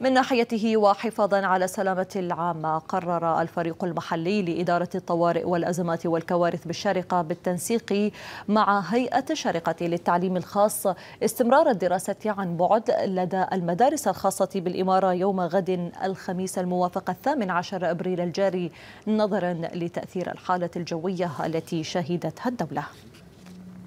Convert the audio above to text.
من ناحيته وحفاظا على سلامة العامة قرر الفريق المحلي لإدارة الطوارئ والأزمات والكوارث بالشارقة بالتنسيق مع هيئة الشارقة للتعليم الخاص استمرار الدراسة عن بعد لدى المدارس الخاصة بالإمارة يوم غد الخميس الموافق الثامن عشر أبريل الجاري نظرا لتأثير الحالة الجوية التي شهدتها الدولة